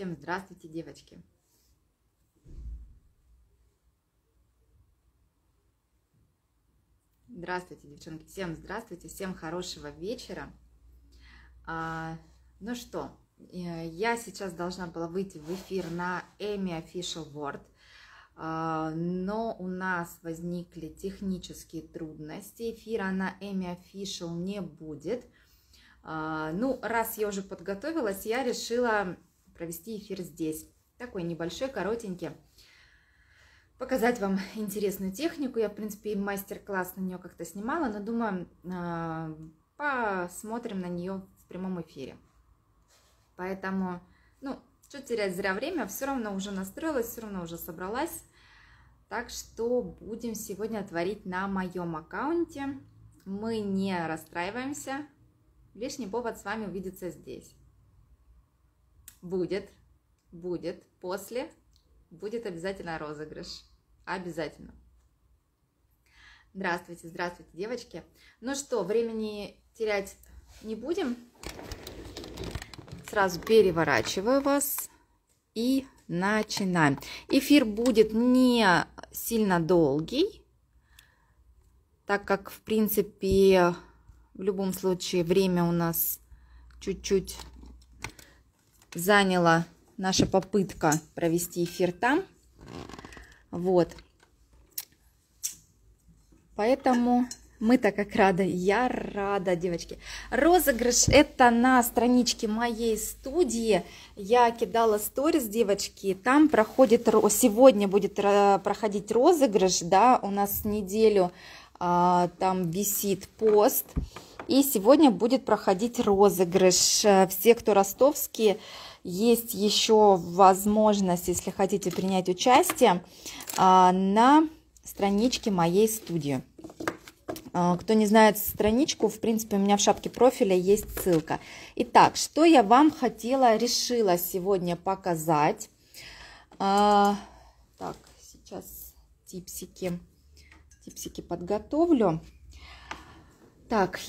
Всем здравствуйте, девочки! Здравствуйте, девчонки! Всем здравствуйте! Всем хорошего вечера! А, ну что, э, я сейчас должна была выйти в эфир на Эми Official World, а, но у нас возникли технические трудности. Эфира на Эми Official не будет. А, ну, раз я уже подготовилась, я решила провести эфир здесь. Такой небольшой, коротенький. Показать вам интересную технику. Я, в принципе, мастер-класс на нее как-то снимала, но думаю, а, посмотрим на нее в прямом эфире. Поэтому, ну, что терять зря время, все равно уже настроилась, все равно уже собралась. Так что будем сегодня творить на моем аккаунте. Мы не расстраиваемся. Лишний повод с вами увидеться здесь. Будет, будет, после будет обязательно розыгрыш. Обязательно. Здравствуйте, здравствуйте, девочки. Ну что, времени терять не будем. Сразу переворачиваю вас и начинаем. Эфир будет не сильно долгий, так как, в принципе, в любом случае время у нас чуть-чуть заняла наша попытка провести эфир там. Вот. Поэтому мы так как рады, Я рада, девочки. Розыгрыш это на страничке моей студии. Я кидала сторис, девочки. Там проходит, сегодня будет проходить розыгрыш, да, у нас неделю а, там висит пост. И сегодня будет проходить розыгрыш. Э, все, кто ростовские, есть еще возможность, если хотите принять участие, а, на страничке моей студии. А, кто не знает страничку, в принципе, у меня в шапке профиля есть ссылка. Итак, что я вам хотела, решила сегодня показать. А, так, сейчас типсики, типсики подготовлю. Так.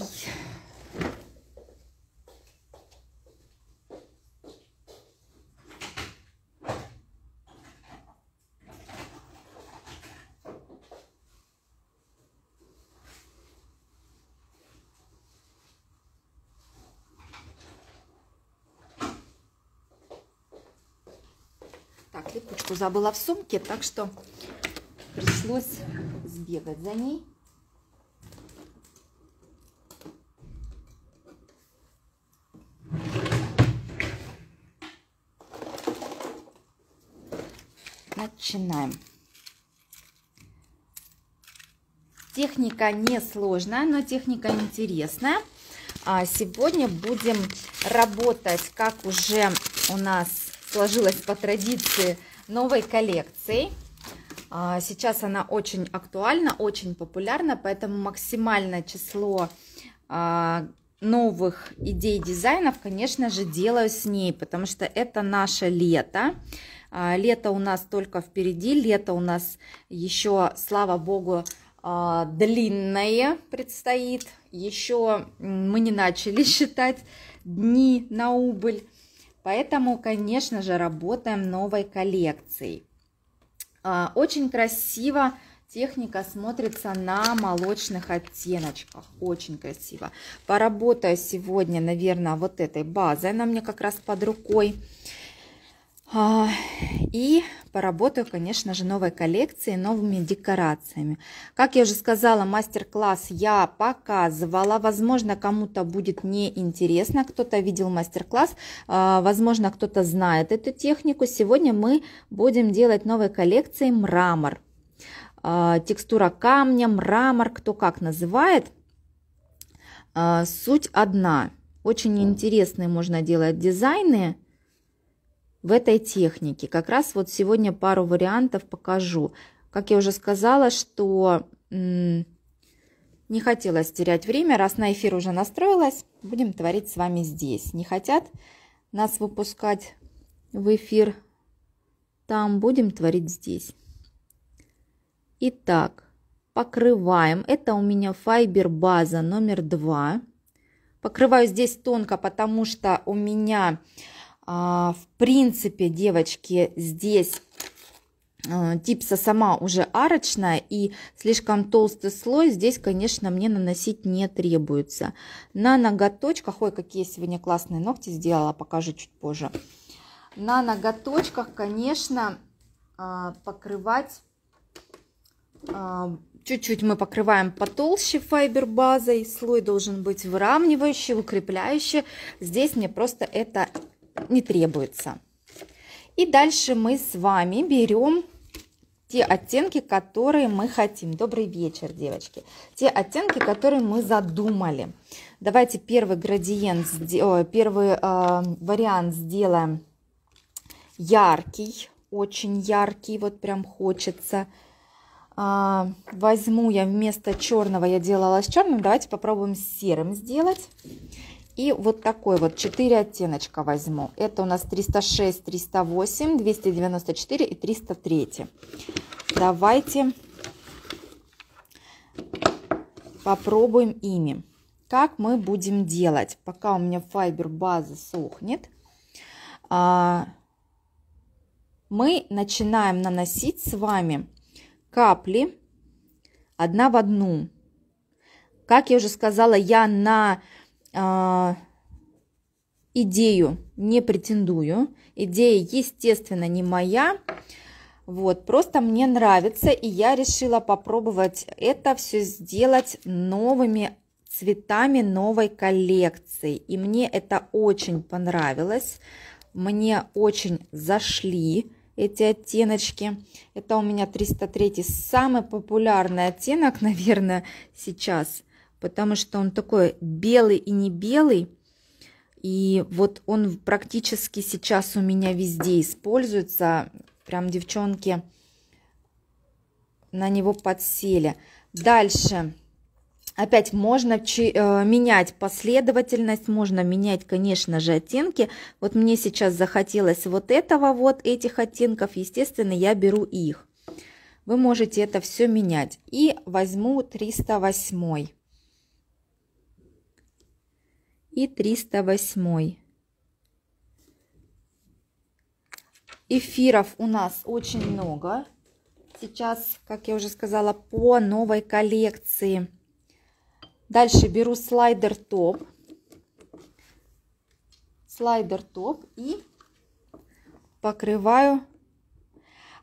Так, липучку забыла в сумке, так что пришлось сбегать за ней. начинаем. Техника несложная, но техника интересная. А, сегодня будем работать, как уже у нас сложилось по традиции, новой коллекцией. А, сейчас она очень актуальна, очень популярна, поэтому максимальное число а, новых идей дизайнов, конечно же, делаю с ней, потому что это наше лето. А, лето у нас только впереди, лето у нас еще, слава богу, а, длинное предстоит. Еще мы не начали считать дни на убыль. Поэтому, конечно же, работаем новой коллекцией. А, очень красиво техника смотрится на молочных оттеночках. Очень красиво. Поработаю сегодня, наверное, вот этой базой. Она мне как раз под рукой. А, и поработаю, конечно же, новой коллекцией, новыми декорациями. Как я уже сказала, мастер-класс я показывала. Возможно, кому-то будет неинтересно, кто-то видел мастер-класс, а, возможно, кто-то знает эту технику. Сегодня мы будем делать новой коллекцией мрамор. А, текстура камня, мрамор, кто как называет. Суть одна. Очень интересные можно делать дизайны в этой технике. Как раз вот сегодня пару вариантов покажу. Как я уже сказала, что не хотелось терять время, раз на эфир уже настроилась, будем творить с вами здесь. Не хотят нас выпускать в эфир там, будем творить здесь. Итак, покрываем. Это у меня файбер база номер два. Покрываю здесь тонко, потому что у меня а, в принципе, девочки, здесь э, типса сама уже арочная и слишком толстый слой здесь, конечно, мне наносить не требуется. На ноготочках, ой, какие сегодня классные ногти сделала, покажу чуть позже. На ноготочках, конечно, э, покрывать, э, чуть-чуть мы покрываем потолще файбер базой, слой должен быть выравнивающий, укрепляющий. Здесь мне просто это не требуется. И дальше мы с вами берем те оттенки, которые мы хотим. Добрый вечер, девочки. Те оттенки, которые мы задумали. Давайте первый градиент, э, первый э, вариант сделаем яркий, очень яркий, вот прям хочется. А, возьму я вместо черного, я делала с черным, давайте попробуем с серым сделать. И вот такой вот 4 оттеночка возьму. Это у нас 306, 308, 294 и 303. Давайте попробуем ими. Как мы будем делать? Пока у меня файбер базы сохнет, а, мы начинаем наносить с вами капли одна в одну. Как я уже сказала, я на а, идею не претендую. Идея, естественно, не моя. Вот, просто мне нравится, и я решила попробовать это все сделать новыми цветами новой коллекции. И мне это очень понравилось. Мне очень зашли эти оттеночки. Это у меня 303 самый популярный оттенок, наверное, сейчас – потому что он такой белый и не белый. И вот он практически сейчас у меня везде используется. Прям девчонки на него подсели. Дальше. Опять можно э, менять последовательность, можно менять, конечно же, оттенки. Вот мне сейчас захотелось вот этого, вот этих оттенков. Естественно, я беру их. Вы можете это все менять. И возьму 308 и 308. Эфиров у нас очень много. Сейчас, как я уже сказала, по новой коллекции. Дальше беру слайдер топ. Слайдер топ и покрываю.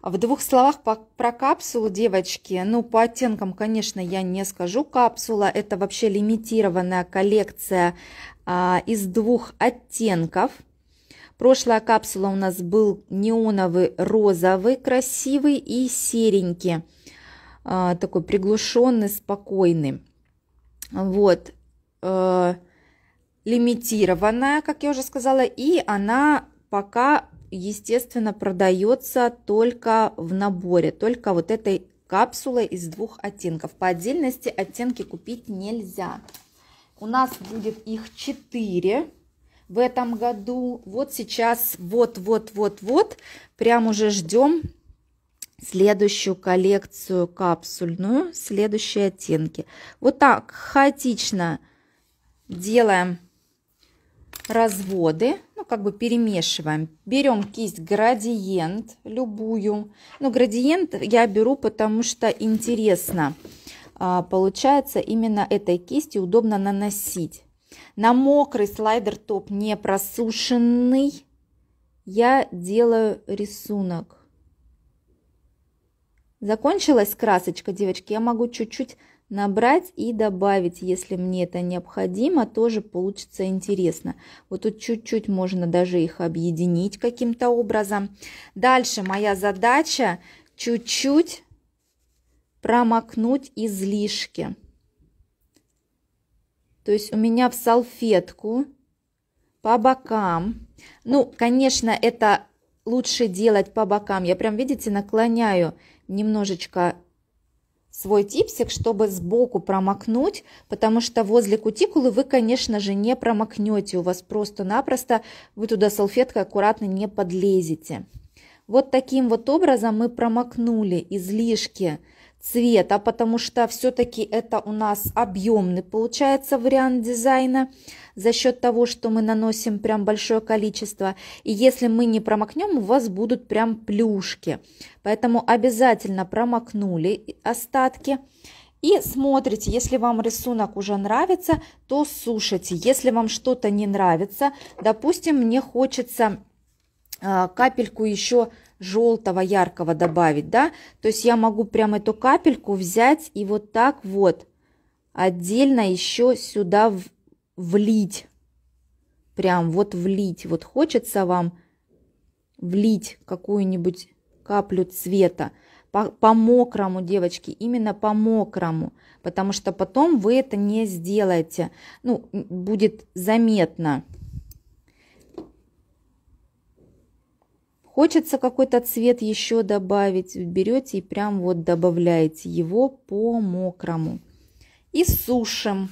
В двух словах по, про капсулу, девочки. Ну, по оттенкам, конечно, я не скажу. Капсула – это вообще лимитированная коллекция а, из двух оттенков. Прошлая капсула у нас был неоновый розовый, красивый и серенький, а, такой приглушенный, спокойный. Вот, а, лимитированная, как я уже сказала, и она пока, естественно, продается только в наборе, только вот этой капсулы из двух оттенков. По отдельности оттенки купить нельзя. У нас будет их 4 в этом году. Вот сейчас, вот-вот-вот-вот, прям уже ждем следующую коллекцию капсульную, следующие оттенки. Вот так хаотично делаем разводы, ну как бы перемешиваем. Берем кисть градиент, любую. Ну градиент я беру, потому что интересно. Интересно а, получается именно этой кисти удобно наносить. На мокрый слайдер топ не просушенный я делаю рисунок. Закончилась красочка, девочки, я могу чуть-чуть набрать и добавить, если мне это необходимо, тоже получится интересно. Вот тут чуть-чуть можно даже их объединить каким-то образом. Дальше моя задача чуть-чуть промокнуть излишки. То есть у меня в салфетку по бокам. Ну, конечно, это лучше делать по бокам. Я прям, видите, наклоняю немножечко свой типсик, чтобы сбоку промокнуть, потому что возле кутикулы вы, конечно же, не промокнете. У вас просто-напросто вы туда салфеткой аккуратно не подлезете. Вот таким вот образом мы промокнули излишки цвета, потому что все-таки это у нас объемный получается вариант дизайна за счет того, что мы наносим прям большое количество. И если мы не промокнем, у вас будут прям плюшки. Поэтому обязательно промокнули остатки. И смотрите, если вам рисунок уже нравится, то сушите. Если вам что-то не нравится, допустим, мне хочется а, капельку еще желтого яркого добавить, да, то есть я могу прям эту капельку взять и вот так вот отдельно еще сюда в, влить, прям вот влить, вот хочется вам влить какую-нибудь каплю цвета, по, по мокрому, девочки, именно по мокрому, потому что потом вы это не сделаете, ну, будет заметно. Хочется какой-то цвет еще добавить, берете и прям вот добавляете его по мокрому. И сушим,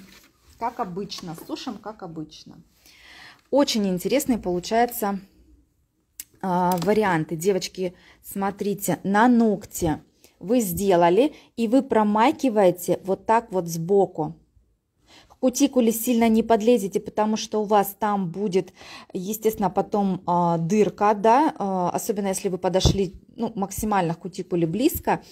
как обычно, сушим, как обычно. Очень интересные получаются э, а, варианты. Девочки, смотрите, на ногте вы сделали, и вы промакиваете вот так вот сбоку кутикуле сильно не подлезете, потому что у вас там будет, естественно, потом э, дырка, да, э, особенно если вы подошли ну, максимально к кутикуле близко.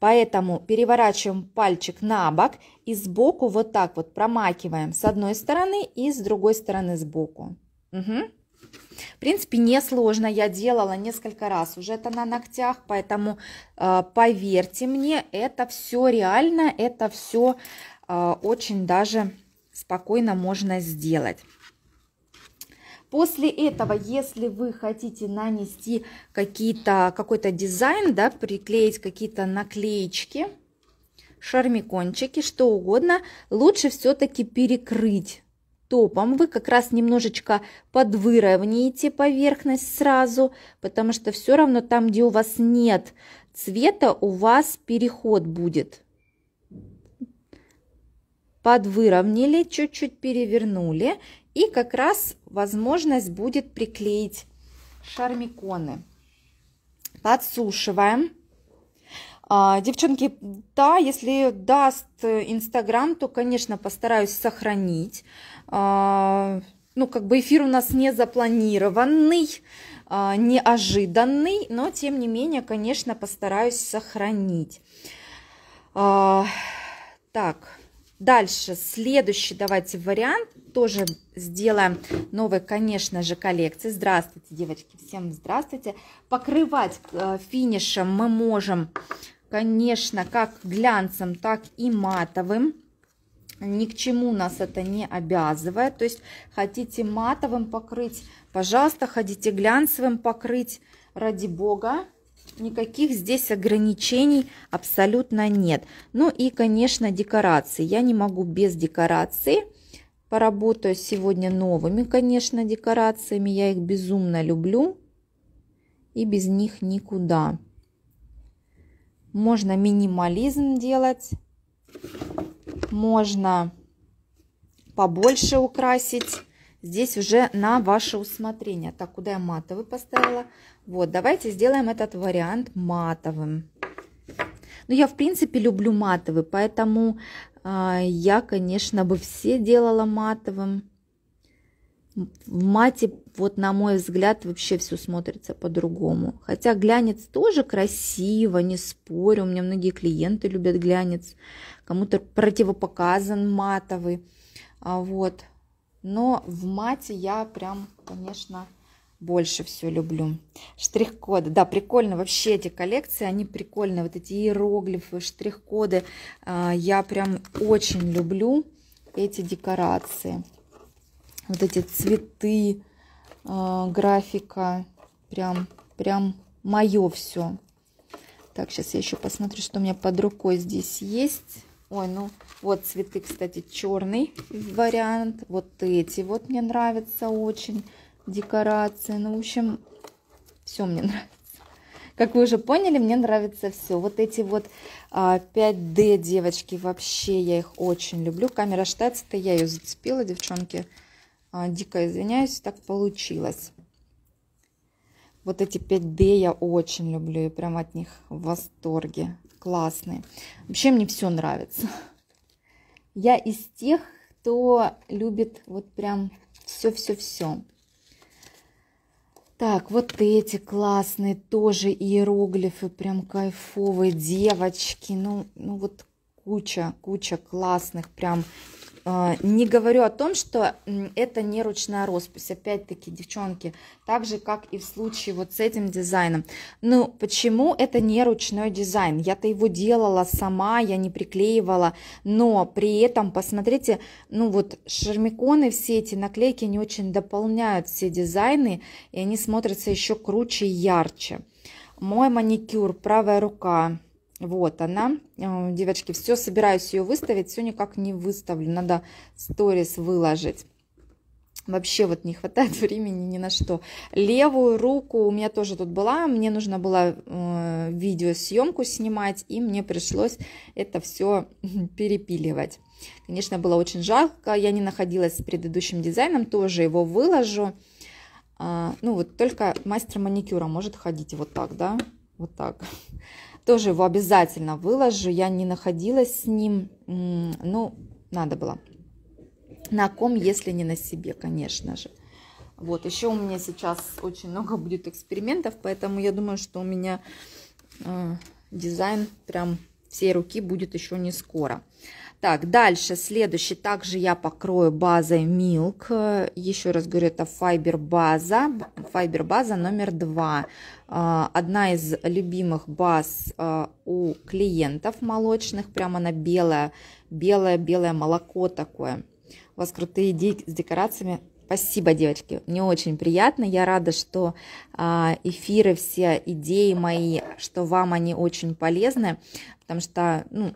Поэтому переворачиваем пальчик на бок и сбоку вот так вот промакиваем с одной стороны и с другой стороны сбоку. Угу. В принципе, несложно, я делала несколько раз уже это на ногтях, поэтому э, поверьте мне, это все реально, это все э, очень даже спокойно можно сделать. После этого, если вы хотите нанести какой-то дизайн, да, приклеить какие-то наклеечки, шармикончики, что угодно, лучше все-таки перекрыть топом. Вы как раз немножечко подвыровняете поверхность сразу, потому что все равно там, где у вас нет цвета, у вас переход будет подвыровняли, чуть-чуть перевернули. И как раз возможность будет приклеить шармиконы. Подсушиваем. А, девчонки, да, если даст Инстаграм, то, конечно, постараюсь сохранить. А, ну, как бы эфир у нас не запланированный, а, неожиданный, но, тем не менее, конечно, постараюсь сохранить. Так, Дальше, следующий давайте вариант. Тоже сделаем новой, конечно же, коллекции. Здравствуйте, девочки, всем здравствуйте. Покрывать э, финишем мы можем, конечно, как глянцем, так и матовым. Ни к чему нас это не обязывает. То есть, хотите матовым покрыть, пожалуйста, хотите глянцевым покрыть, ради бога никаких здесь ограничений абсолютно нет. Ну и, конечно, декорации. Я не могу без декорации. Поработаю сегодня новыми, конечно, декорациями. Я их безумно люблю. И без них никуда. Можно минимализм делать. Можно побольше украсить. Здесь уже на ваше усмотрение. Так, куда я матовый поставила? Вот, давайте сделаем этот вариант матовым. Ну, я, в принципе, люблю матовый, поэтому э, я, конечно, бы все делала матовым. В мате, вот на мой взгляд, вообще все смотрится по-другому. Хотя глянец тоже красиво, не спорю. У меня многие клиенты любят глянец. Кому-то противопоказан матовый. А, вот. Но в мате я прям, конечно, больше все люблю. Штрих-коды. Да, прикольно. Вообще эти коллекции, они прикольные. Вот эти иероглифы, штрих-коды. А, я прям очень люблю эти декорации. Вот эти цветы, а, графика. Прям, прям мое все. Так, сейчас я еще посмотрю, что у меня под рукой здесь есть. Ой, ну вот цветы, кстати, черный вариант. Вот эти вот мне нравятся очень декорации. Ну, в общем, все мне нравится. Как вы уже поняли, мне нравится все. Вот эти вот а, 5D девочки, вообще я их очень люблю. Камера штатста, я ее зацепила, девчонки. А, дико извиняюсь, так получилось. Вот эти 5D я очень люблю, и прям от них в восторге. Классные. Вообще мне все нравится. Я из тех, кто любит вот прям все-все-все. Так, вот эти классные тоже иероглифы, прям кайфовые девочки. Ну, ну вот куча, куча классных прям а, не говорю о том, что это не ручная роспись. Опять-таки, девчонки, так же, как и в случае вот с этим дизайном. Ну, почему это не ручной дизайн? Я-то его делала сама, я не приклеивала, но при этом, посмотрите, ну вот шармиконы, все эти наклейки, не очень дополняют все дизайны, и они смотрятся еще круче и ярче. Мой маникюр, правая рука, вот она, э, девочки, все собираюсь ее выставить, все никак не выставлю, надо сторис выложить. Вообще вот не хватает времени ни на что. Левую руку у меня тоже тут была, мне нужно было э, видеосъемку снимать, и мне пришлось это все перепиливать. Конечно, было очень жалко, я не находилась с предыдущим дизайном, тоже его выложу. А, ну вот только мастер маникюра может ходить вот так, да, вот так. Тоже его обязательно выложу. Я не находилась с ним. Ну, надо было. На ком, если не на себе, конечно же. Вот, еще у меня сейчас очень много будет экспериментов, поэтому я думаю, что у меня э, дизайн прям всей руки будет еще не скоро. Так, дальше, следующий, также я покрою базой Milk. Еще раз говорю, это файбер база, файбер база номер два. А, одна из любимых баз а, у клиентов молочных, прямо она белая, белое-белое молоко такое. У вас крутые идеи с декорациями, Спасибо, девочки. Мне очень приятно. Я рада, что а, эфиры, все идеи мои, что вам они очень полезны, потому что, ну,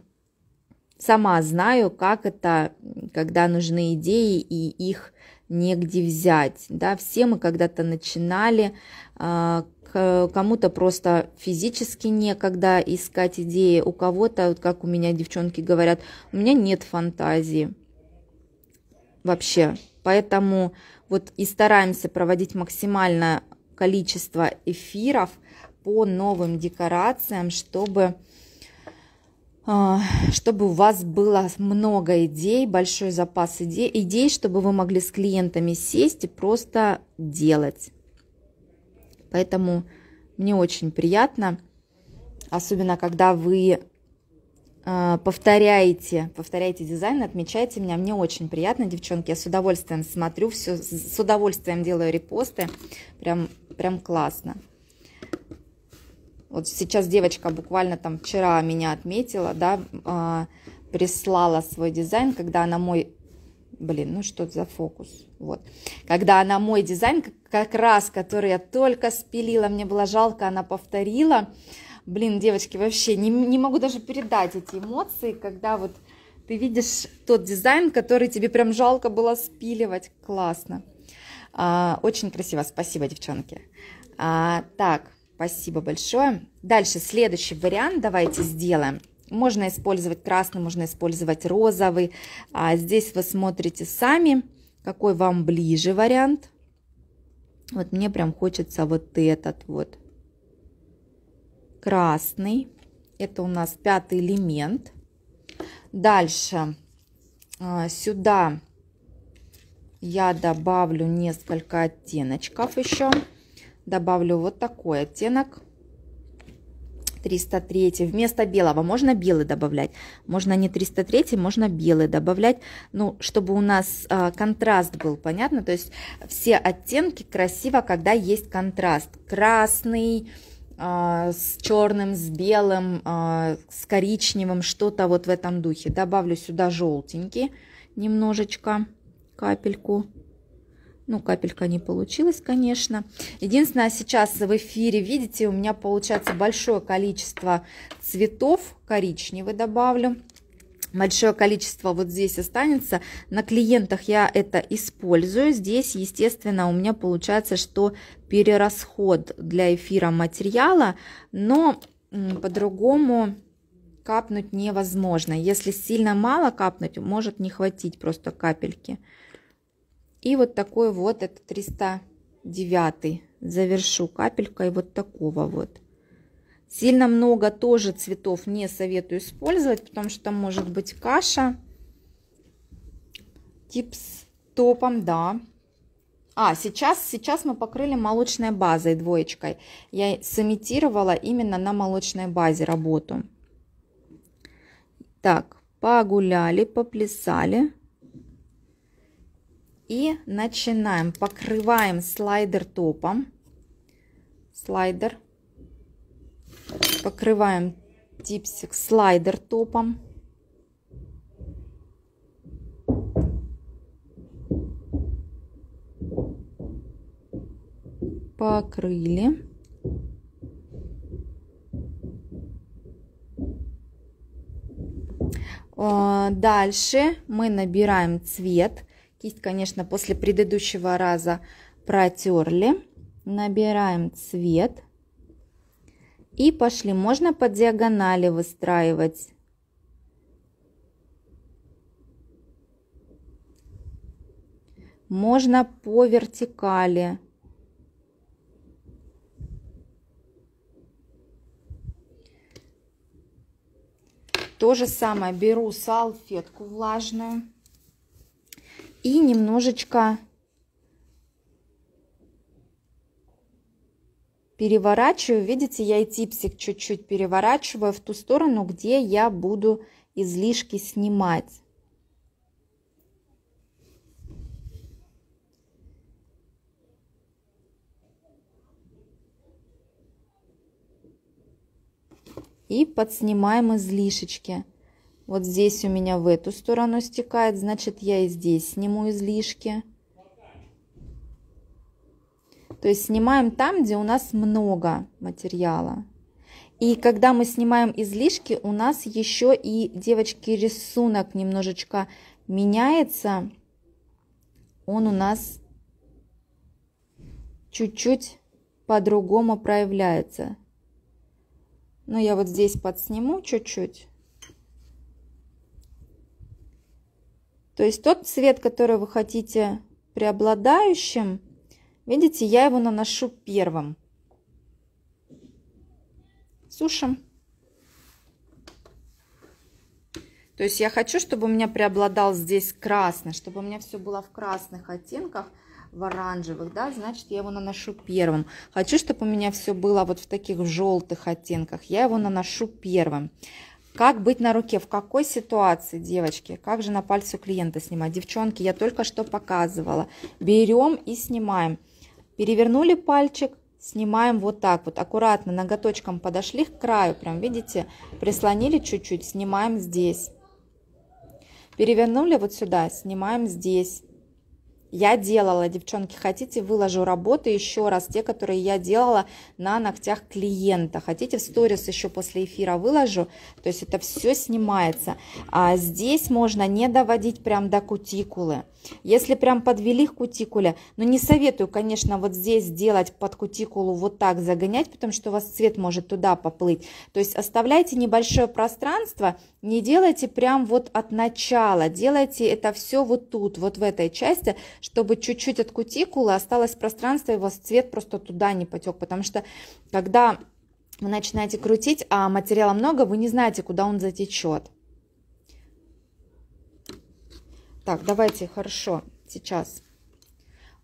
сама знаю, как это, когда нужны идеи и их негде взять. Да? Все мы когда-то начинали, а, кому-то просто физически некогда искать идеи, у кого-то, вот как у меня девчонки говорят, у меня нет фантазии вообще. Поэтому вот и стараемся проводить максимальное количество эфиров по новым декорациям, чтобы а, чтобы у вас было много идей, большой запас идей, идей, чтобы вы могли с клиентами сесть и просто делать. Поэтому мне очень приятно, особенно когда вы а, повторяете, повторяете дизайн, отмечайте меня, мне очень приятно, девчонки, я с удовольствием смотрю, все, с удовольствием делаю репосты, прям, прям классно. Вот сейчас девочка буквально там вчера меня отметила, да, э, прислала свой дизайн, когда она мой... Блин, ну что за фокус? Вот. Когда она мой дизайн, как, как раз, который я только спилила, мне было жалко, она повторила. Блин, девочки, вообще не, не могу даже передать эти эмоции, когда вот ты видишь тот дизайн, который тебе прям жалко было спиливать. Классно. А, очень красиво, спасибо, девчонки. А, так, Спасибо большое. Дальше следующий вариант давайте сделаем. Можно использовать красный, можно использовать розовый. А здесь вы смотрите сами, какой вам ближе вариант. Вот мне прям хочется вот этот вот. Красный. Это у нас пятый элемент. Дальше а, сюда я добавлю несколько оттеночков еще. Еще добавлю вот такой оттенок. 303 вместо белого можно белый добавлять можно не 303 можно белый добавлять ну чтобы у нас а, контраст был понятно то есть все оттенки красиво когда есть контраст красный а, с черным, с белым, а, с коричневым, что-то вот в этом духе. Добавлю сюда желтенький немножечко, капельку. Ну, капелька не получилась, конечно. Единственное, сейчас в эфире, видите, у меня получается большое количество цветов. Коричневый добавлю. Большое количество вот здесь останется. На клиентах я это использую. Здесь, естественно, у меня получается, что перерасход для эфира материала. Но по-другому капнуть невозможно. Если сильно мало капнуть, может не хватить просто капельки. И вот такой вот, это 309 завершу капелькой вот такого вот. Сильно много тоже цветов не советую использовать, потому что может быть каша. Тип с топом, да. А, сейчас, сейчас мы покрыли молочной базой, двоечкой. Я сымитировала именно на молочной базе работу. Так, погуляли, поплясали. И начинаем. Покрываем слайдер топом. Слайдер. Покрываем типсик слайдер топом. Покрыли. Э, дальше мы набираем цвет. Кисть, конечно, после предыдущего раза протерли. Набираем цвет. И пошли. Можно по диагонали выстраивать. Можно по вертикали. То же самое беру салфетку влажную и немножечко переворачиваю. Видите, я и типсик чуть-чуть переворачиваю в ту сторону, где я буду излишки снимать. И подснимаем излишечки. Вот здесь у меня в эту сторону стекает, значит я и здесь сниму излишки. То есть снимаем там, где у нас много материала. И когда мы снимаем излишки, у нас еще и, девочки, рисунок немножечко меняется. Он у нас чуть-чуть по-другому проявляется. Но я вот здесь подсниму чуть-чуть. То есть тот цвет, который вы хотите преобладающим, видите, я его наношу первым. Сушим. То есть я хочу, чтобы у меня преобладал здесь красный, чтобы у меня все было в красных оттенках, в оранжевых, да, значит, я его наношу первым. Хочу, чтобы у меня все было вот в таких желтых оттенках, я его наношу первым. Как быть на руке? В какой ситуации, девочки? Как же на пальце клиента снимать? Девчонки, я только что показывала. Берем и снимаем. Перевернули пальчик, снимаем вот так вот. Аккуратно ноготочком подошли к краю. Прям, видите, прислонили чуть-чуть, снимаем здесь. Перевернули вот сюда, снимаем здесь я делала. Девчонки, хотите, выложу работы еще раз, те, которые я делала на ногтях клиента. Хотите, в сторис еще после эфира выложу, то есть это все снимается. А здесь можно не доводить прям до кутикулы. Если прям подвели к кутикуле, но ну, не советую, конечно, вот здесь делать под кутикулу вот так загонять, потому что у вас цвет может туда поплыть. То есть оставляйте небольшое пространство, не делайте прям вот от начала, делайте это все вот тут, вот в этой части, чтобы чуть-чуть от кутикулы осталось пространство, и у вас цвет просто туда не потек, потому что когда вы начинаете крутить, а материала много, вы не знаете, куда он затечет. Так, давайте, хорошо, сейчас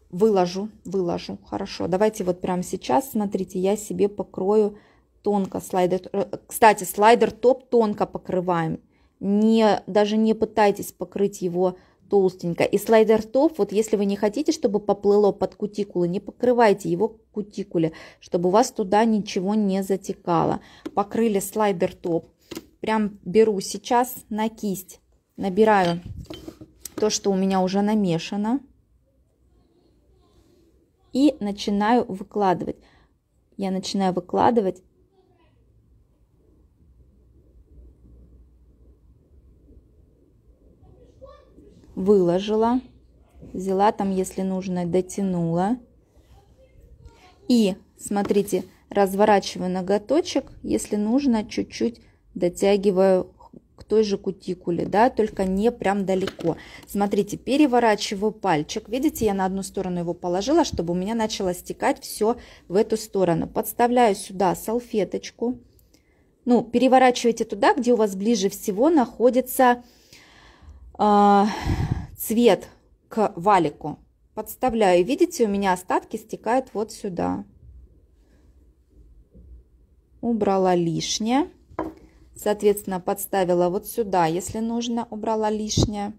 выложу, выложу, хорошо. Давайте вот прямо сейчас, смотрите, я себе покрою тонко слайдер. Э, кстати, слайдер топ тонко покрываем. Не, даже не пытайтесь покрыть его толстенько. И слайдер топ, вот если вы не хотите, чтобы поплыло под кутикулы, не покрывайте его кутикуле, чтобы у вас туда ничего не затекало. Покрыли слайдер топ. Прям беру сейчас на кисть, набираю то, что у меня уже намешано. И начинаю выкладывать. Я начинаю выкладывать выложила, взяла там, если нужно, дотянула. И, смотрите, разворачиваю ноготочек, если нужно, чуть-чуть дотягиваю к той же кутикуле, да, только не прям далеко. Смотрите, переворачиваю пальчик. Видите, я на одну сторону его положила, чтобы у меня начало стекать все в эту сторону. Подставляю сюда салфеточку. Ну, переворачивайте туда, где у вас ближе всего находится а, цвет к валику. Подставляю, видите, у меня остатки стекают вот сюда. Убрала лишнее. Соответственно, подставила вот сюда, если нужно, убрала лишнее.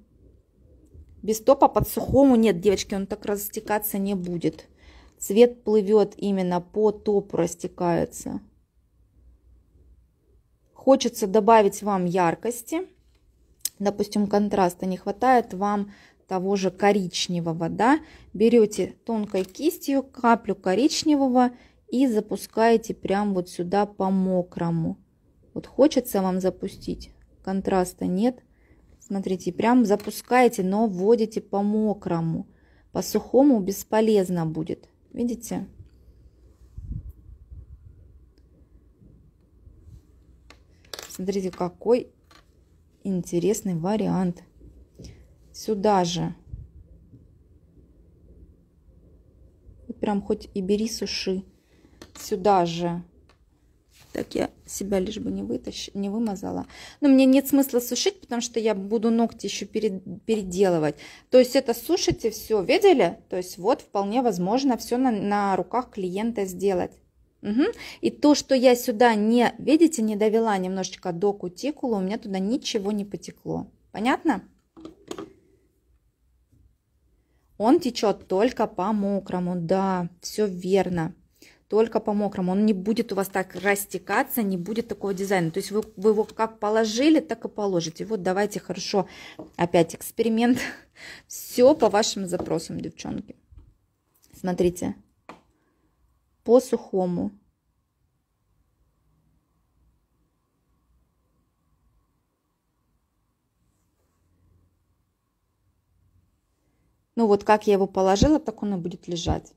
Без топа под сухому нет, девочки, он так растекаться не будет. Цвет плывет именно по топу растекается. Хочется добавить вам яркости допустим, контраста не хватает вам того же коричневого, да, берете тонкой кистью каплю коричневого и запускаете прям вот сюда по мокрому. Вот хочется вам запустить, контраста нет. Смотрите, прям запускаете, но вводите по мокрому. По сухому бесполезно будет. Видите? Смотрите, какой интересный вариант. Сюда же. Прям хоть и бери суши. Сюда же. Так я себя лишь бы не, вытащ... не вымазала. Но мне нет смысла сушить, потому что я буду ногти еще перед... переделывать. То есть это сушите все, видели? То есть вот вполне возможно все на, на руках клиента сделать. Угу. И то, что я сюда не, видите, не довела немножечко до кутикулы, у меня туда ничего не потекло. Понятно? Он течет только по мокрому, да, все верно. Только по мокрому. Он не будет у вас так растекаться, не будет такого дизайна. То есть вы, вы его как положили, так и положите. Вот давайте хорошо, опять эксперимент. Все по вашим запросам, девчонки. Смотрите по сухому. Ну вот как я его положила, так он и будет лежать.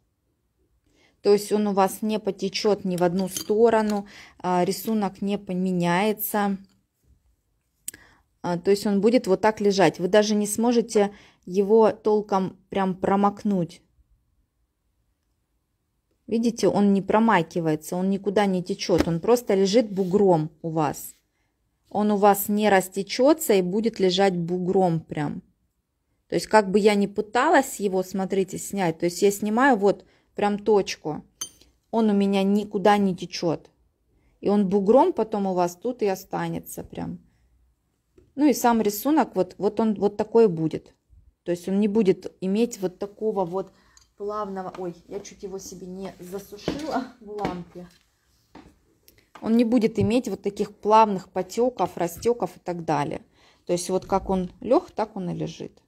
То есть он у вас не потечет ни в одну сторону, а, рисунок не поменяется. А, то есть он будет вот так лежать. Вы даже не сможете его толком прям промокнуть. Видите, он не промакивается, он никуда не течет, он просто лежит бугром у вас. Он у вас не растечется и будет лежать бугром прям. То есть как бы я ни пыталась его, смотрите, снять, то есть я снимаю вот прям точку, он у меня никуда не течет. И он бугром потом у вас тут и останется прям. Ну и сам рисунок, вот, вот он вот такой будет. То есть он не будет иметь вот такого вот плавного... Ой, я чуть его себе не засушила в лампе. Он не будет иметь вот таких плавных потеков, растеков и так далее. То есть вот как он лег, так он и лежит.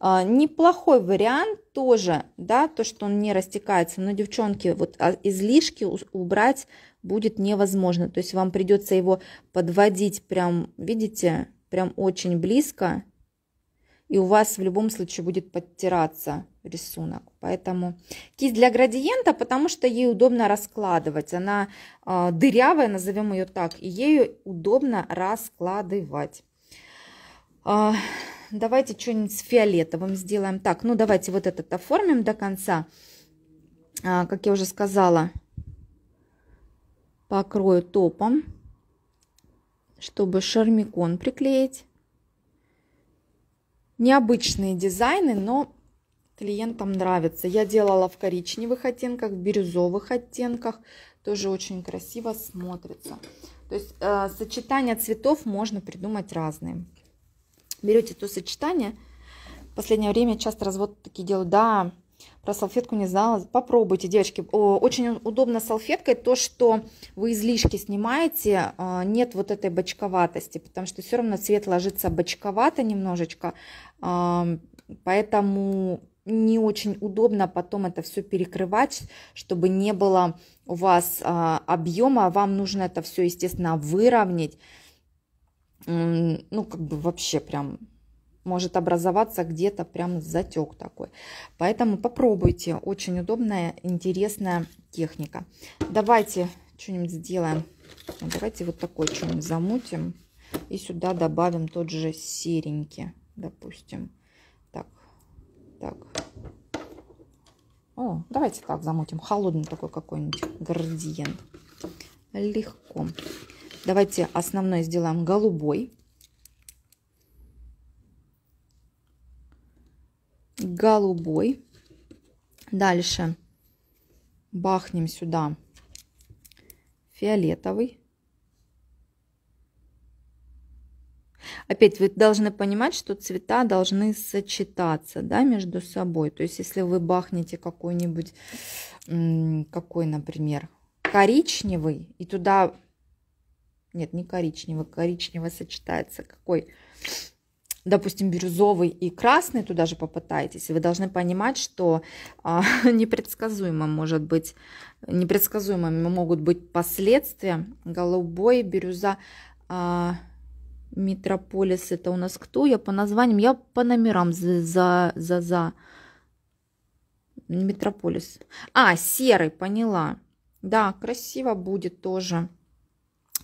А, неплохой вариант тоже, да, то, что он не растекается, но, девчонки, вот а, излишки убрать будет невозможно. То есть вам придется его подводить прям, видите, прям очень близко, и у вас в любом случае будет подтираться рисунок. Поэтому кисть для градиента, потому что ей удобно раскладывать. Она э, дырявая, назовем ее так, и ею удобно раскладывать. Э, давайте что-нибудь с фиолетовым сделаем. Так, ну давайте вот этот оформим до конца. Э, как я уже сказала, покрою топом, чтобы шармикон приклеить. Необычные дизайны, но клиентам нравится. Я делала в коричневых оттенках, в бирюзовых оттенках. Тоже очень красиво смотрится. То есть э, сочетания цветов можно придумать разные. Берете то сочетание. В последнее время часто развод такие делают. Да, про салфетку не знала. Попробуйте, девочки. Очень удобно салфеткой то, что вы излишки снимаете, э, нет вот этой бочковатости, потому что все равно цвет ложится бочковато немножечко, поэтому не очень удобно потом это все перекрывать, чтобы не было у вас а, объема, вам нужно это все, естественно, выровнять, ну, как бы вообще прям может образоваться где-то прям затек такой. Поэтому попробуйте, очень удобная, интересная техника. Давайте что-нибудь сделаем, ну, давайте вот такой что-нибудь замутим и сюда добавим тот же серенький, допустим. Так. О, давайте так замутим. Холодный такой какой-нибудь градиент. Легко. Давайте основной сделаем голубой. Голубой. Дальше бахнем сюда фиолетовый. Опять вы должны понимать, что цвета должны сочетаться да, между собой. То есть, если вы бахнете какой-нибудь, какой, например, коричневый, и туда... Нет, не коричневый, коричневый сочетается. Какой? допустим, бирюзовый и красный туда же попытаетесь, вы должны понимать, что а, непредсказуемо может быть, непредсказуемыми могут быть последствия. Голубой, бирюза, а, Метрополис это у нас кто? Я по названиям, я по номерам за, за, за, за. Метрополис. А, серый, поняла. Да, красиво будет тоже.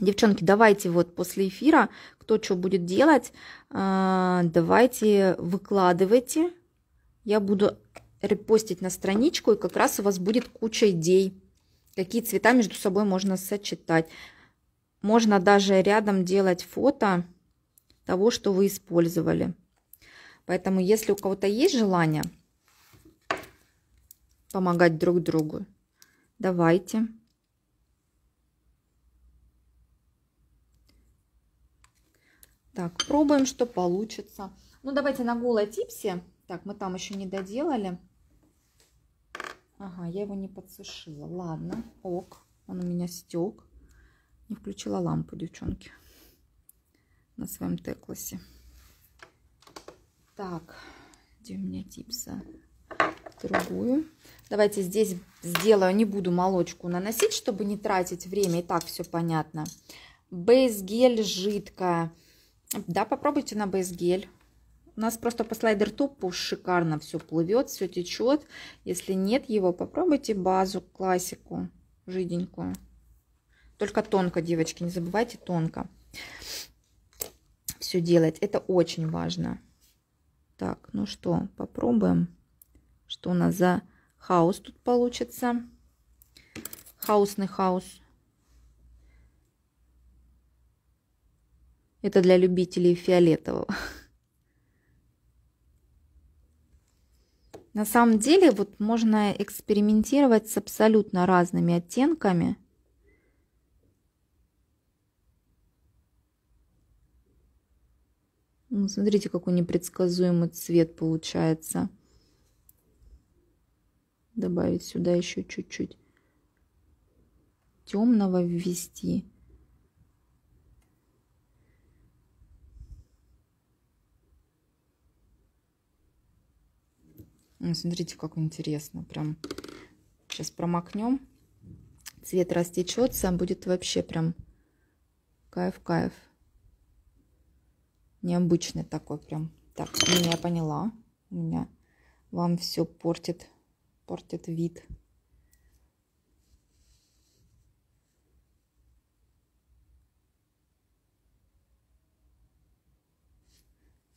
Девчонки, давайте вот после эфира, кто что будет делать, а, давайте выкладывайте. Я буду репостить на страничку, и как раз у вас будет куча идей, какие цвета между собой можно сочетать. Можно даже рядом делать фото того, что вы использовали. Поэтому, если у кого-то есть желание помогать друг другу, давайте. Так, пробуем, что получится. Ну, давайте на голой типсе. Так, мы там еще не доделали. Ага, я его не подсушила. Ладно, ок. Он у меня стек. Не включила лампу, девчонки на своем теклосе. Так, где у меня типса другую. Давайте здесь сделаю, не буду молочку наносить, чтобы не тратить время, и так все понятно. Бейс-гель жидкая. Да, попробуйте на бейс-гель. У нас просто по слайдер-топу шикарно все плывет, все течет. Если нет его, попробуйте базу, классику, жиденькую. Только тонко, девочки, не забывайте тонко все делать. Это очень важно. Так, ну что, попробуем, что у нас за хаос тут получится. Хаосный хаос. Это для любителей фиолетового. На самом деле, вот можно экспериментировать с абсолютно разными оттенками – Ну, смотрите, какой непредсказуемый цвет получается. Добавить сюда еще чуть-чуть темного ввести. Ну, смотрите, как интересно. Прям сейчас промокнем. Цвет растечется, будет вообще прям кайф-кайф необычный такой прям. Так, ну, я поняла. У меня вам все портит, портит вид.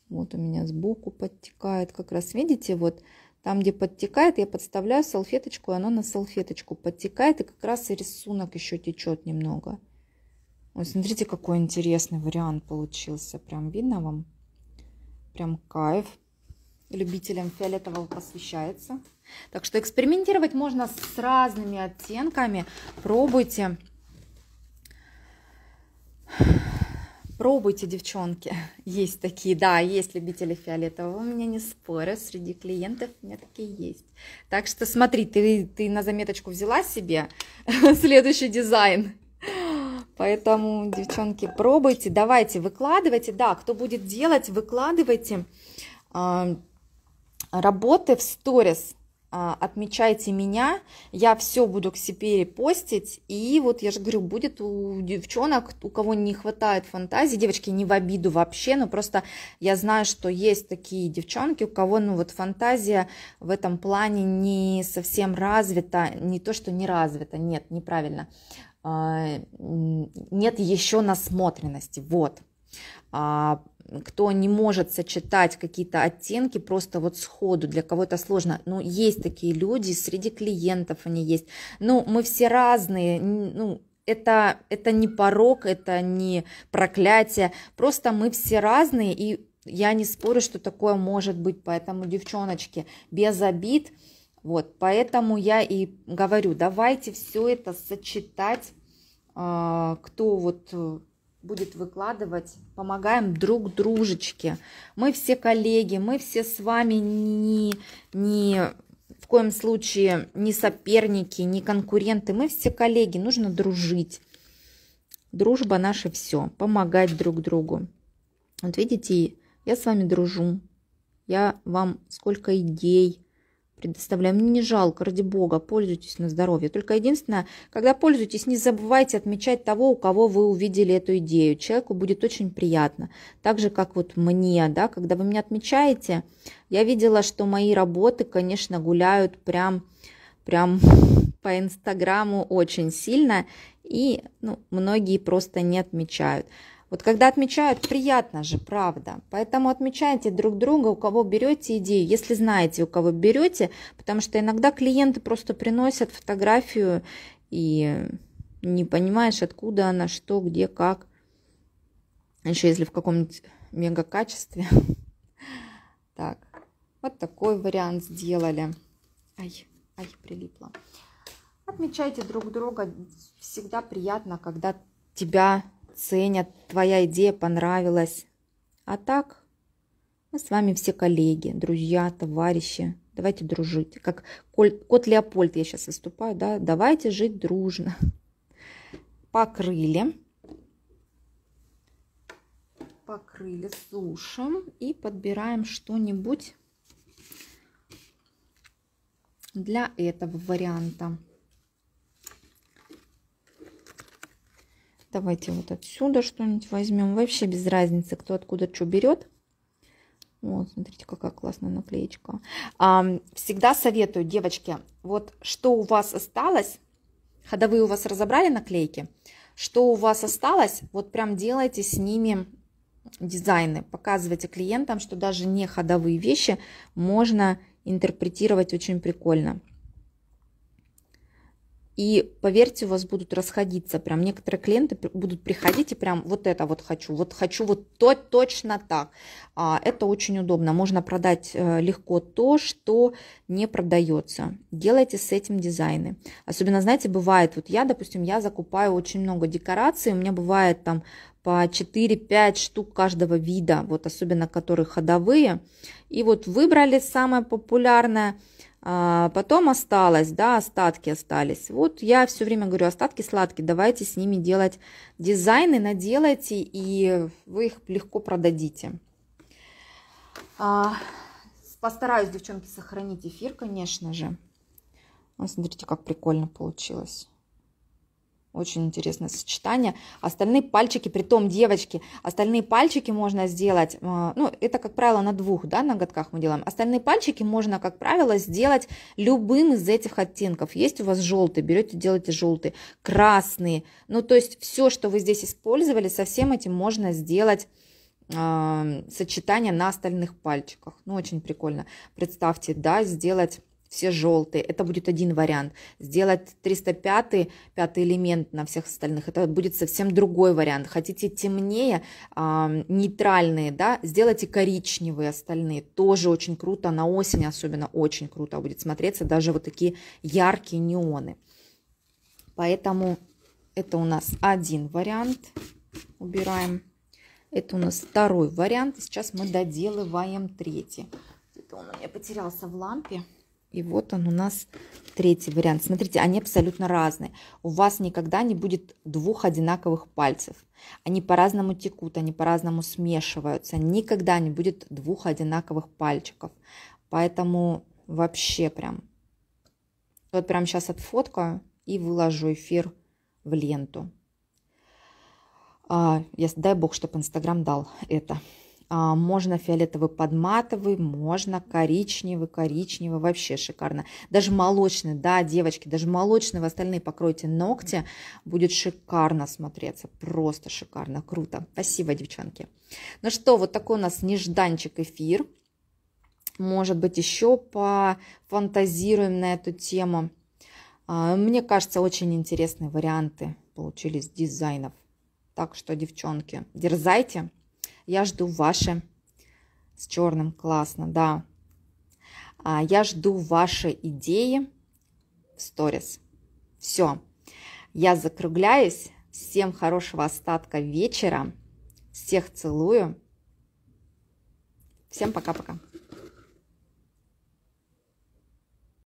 Вот у меня сбоку подтекает. Как раз видите, вот там, где подтекает, я подставляю салфеточку, и оно на салфеточку подтекает, и как раз и рисунок еще течет немного. Ой, смотрите, какой интересный вариант получился. Прям видно вам? Прям кайф. Любителям фиолетового посвящается. Так что экспериментировать можно с разными оттенками. Пробуйте. Пробуйте, девчонки. Есть такие, да, есть любители фиолетового. У меня не споры среди клиентов у меня такие есть. Так что смотри, ты, ты на заметочку взяла себе следующий дизайн. Поэтому, девчонки, пробуйте, давайте, выкладывайте. Да, кто будет делать, выкладывайте э, работы в сторис. Э, отмечайте меня, я все буду к себе репостить. И вот я же говорю, будет у девчонок, у кого не хватает фантазии, девочки, не в обиду вообще, но просто я знаю, что есть такие девчонки, у кого ну вот фантазия в этом плане не совсем развита, не то, что не развита, нет, неправильно а, нет еще насмотренности. Вот. А, кто не может сочетать какие-то оттенки просто вот сходу, для кого это сложно. Ну, есть такие люди, среди клиентов они есть. Ну, мы все разные, ну, это, это не порог, это не проклятие. Просто мы все разные, и я не спорю, что такое может быть. Поэтому, девчоночки, без обид. Вот, поэтому я и говорю, давайте все это сочетать а, кто вот э, будет выкладывать, помогаем друг дружечке. Мы все коллеги, мы все с вами не, не в коем случае не соперники, не конкуренты, мы все коллеги, нужно дружить. Дружба наша все, помогать друг другу. Вот видите, я с вами дружу, я вам сколько идей, предоставляю. Мне не жалко, ради бога, пользуйтесь на здоровье. Только единственное, когда пользуетесь, не забывайте отмечать того, у кого вы увидели эту идею. Человеку будет очень приятно. Так же, как вот мне, да, когда вы меня отмечаете, я видела, что мои работы, конечно, гуляют прям, прям по Инстаграму очень сильно, и ну, многие просто не отмечают. Вот когда отмечают, приятно же, правда. Поэтому отмечайте друг друга, у кого берете идеи, если знаете, у кого берете, потому что иногда клиенты просто приносят фотографию и не понимаешь, откуда она, что, где, как. Еще если в каком-нибудь мега качестве. Так, вот такой вариант сделали. Ай, ай, прилипла. Отмечайте друг друга. Всегда приятно, когда тебя ценят, твоя идея понравилась. А так, мы с вами все коллеги, друзья, товарищи. Давайте дружить. Как кот Леопольд я сейчас выступаю, да? Давайте жить дружно. Покрыли. Покрыли, сушим и подбираем что-нибудь для этого варианта. Давайте вот отсюда что-нибудь возьмем. Вообще без разницы, кто откуда что берет. Вот, смотрите, какая классная наклеечка. Всегда советую, девочки, вот что у вас осталось, ходовые у вас разобрали наклейки, что у вас осталось, вот прям делайте с ними дизайны, показывайте клиентам, что даже не ходовые вещи можно интерпретировать очень прикольно. И поверьте, у вас будут расходиться. Прям некоторые клиенты будут приходить и прям вот это вот хочу, вот хочу вот то, точно так. А, это очень удобно. Можно продать э, легко то, что не продается. Делайте с этим дизайны. Особенно, знаете, бывает, вот я, допустим, я закупаю очень много декораций. У меня бывает там по 4-5 штук каждого вида, вот особенно которые ходовые. И вот выбрали самое популярное – а, потом осталось, да, остатки остались. Вот я все время говорю, остатки сладкие, давайте с ними делать дизайны, наделайте, и вы их легко продадите. А, постараюсь, девчонки, сохранить эфир, конечно же. А, смотрите, как прикольно получилось. Очень интересное сочетание. Остальные пальчики, при том девочки, остальные пальчики можно сделать, э, ну, это, как правило, на двух, да, ноготках мы делаем. Остальные пальчики можно, как правило, сделать любым из этих оттенков. Есть у вас желтый, берете, делаете желтый, красный. Ну, то есть все, что вы здесь использовали, со всем этим можно сделать э, сочетание на остальных пальчиках. Ну, очень прикольно. Представьте, да, сделать все желтые. Это будет один вариант. Сделать 305 пятый элемент на всех остальных, это будет совсем другой вариант. Хотите темнее, а, нейтральные, да, сделайте коричневые остальные. Тоже очень круто, на осень особенно очень круто будет смотреться даже вот такие яркие неоны. Поэтому это у нас один вариант. Убираем. Это у нас второй вариант. Сейчас мы доделываем третий. Где-то он у меня потерялся в лампе. И вот он у нас третий вариант. Смотрите, они абсолютно разные. У вас никогда не будет двух одинаковых пальцев. Они по-разному текут, они по-разному смешиваются. Никогда не будет двух одинаковых пальчиков. Поэтому вообще прям... Вот прям сейчас отфоткаю и выложу эфир в ленту. А, я, дай бог, чтобы Инстаграм дал это. А, можно фиолетовый подматовый, можно коричневый, коричневый, вообще шикарно. Даже молочный, да, девочки, даже молочный, в остальные покройте ногти, будет шикарно смотреться, просто шикарно, круто. Спасибо, девчонки. Ну что, вот такой у нас нежданчик эфир. Может быть, еще пофантазируем на эту тему. А, мне кажется, очень интересные варианты получились дизайнов. Так что, девчонки, дерзайте, я жду ваши с черным, классно, да. А, я жду ваши идеи в сторис. Все, я закругляюсь. Всем хорошего остатка вечера. Всех целую. Всем пока-пока.